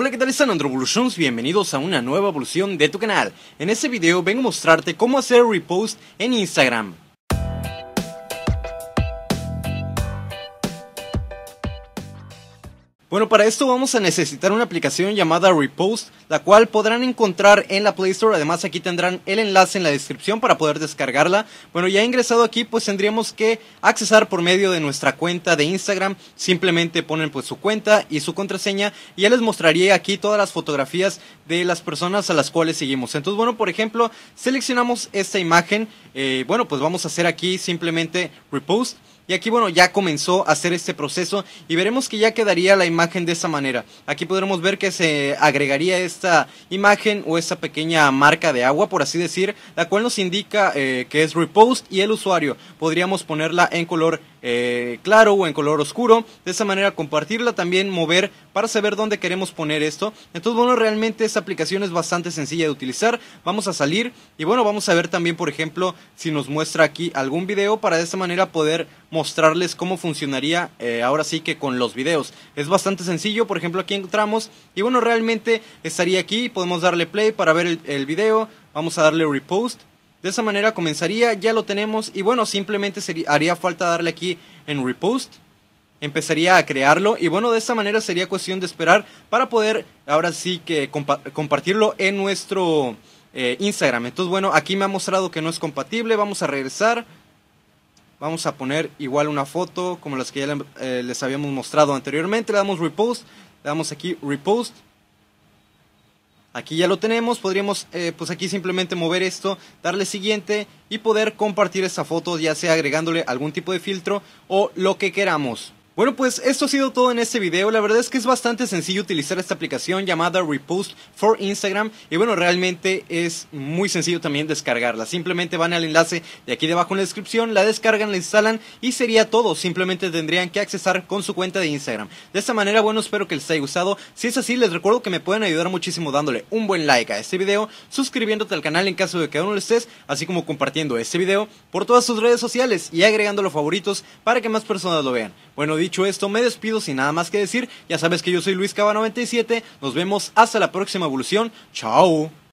Hola qué tal están Androvolutions, bienvenidos a una nueva evolución de tu canal. En este video vengo a mostrarte cómo hacer repost en Instagram. Bueno, para esto vamos a necesitar una aplicación llamada Repost, la cual podrán encontrar en la Play Store. Además, aquí tendrán el enlace en la descripción para poder descargarla. Bueno, ya ingresado aquí, pues tendríamos que accesar por medio de nuestra cuenta de Instagram. Simplemente ponen pues su cuenta y su contraseña y ya les mostraría aquí todas las fotografías de las personas a las cuales seguimos. Entonces, bueno, por ejemplo, seleccionamos esta imagen. Eh, bueno, pues vamos a hacer aquí simplemente Repost y aquí, bueno, ya comenzó a hacer este proceso y veremos que ya quedaría la imagen de esa manera. Aquí podremos ver que se agregaría esta imagen o esta pequeña marca de agua, por así decir, la cual nos indica eh, que es repost y el usuario. Podríamos ponerla en color eh, claro o en color oscuro. De esa manera compartirla también, mover para saber dónde queremos poner esto. Entonces, bueno, realmente esta aplicación es bastante sencilla de utilizar. Vamos a salir y bueno, vamos a ver también, por ejemplo, si nos muestra aquí algún video para de esta manera poder mostrarles cómo funcionaría eh, ahora sí que con los videos. Es bastante sencillo, por ejemplo aquí entramos y bueno, realmente estaría aquí, podemos darle play para ver el, video, vamos a darle repost. De esa manera comenzaría, ya lo tenemos y bueno, simplemente sería, haría falta darle aquí en repost empezaría a crearlo y bueno, de esa manera sería cuestión de esperar para poder ahora sí que compartirlo en nuestro eh, Instagram. Entonces bueno, aquí me ha mostrado que no es compatible, vamos a regresar. Vamos a poner igual una foto como las que ya eh, les habíamos mostrado anteriormente. Le damos repost, le damos aquí repost. Aquí ya lo tenemos, podríamos eh, pues aquí simplemente mover esto, darle siguiente y poder compartir esta foto ya sea agregándole algún tipo de filtro o lo que queramos. Bueno, pues esto ha sido todo en este video. La verdad es que es bastante sencillo utilizar esta aplicación llamada Repost for Instagram. Y bueno, realmente es muy sencillo también descargarla. Simplemente van al enlace de aquí debajo en la descripción, la descargan, la instalan y sería todo. Simplemente tendrían que accesar con su cuenta de Instagram. De esta manera, bueno, espero que les haya gustado. Si es así, les recuerdo que me pueden ayudar muchísimo dándole un buen like a este video, suscribiéndote al canal en caso de que aún no lo estés, así como compartiendo este video por todas sus redes sociales y agregándolo favoritos para que más personas lo vean. Bueno, dicho esto, me despido sin nada más que decir. Ya sabes que yo soy Luis Cava 97. Nos vemos hasta la próxima evolución. Chao.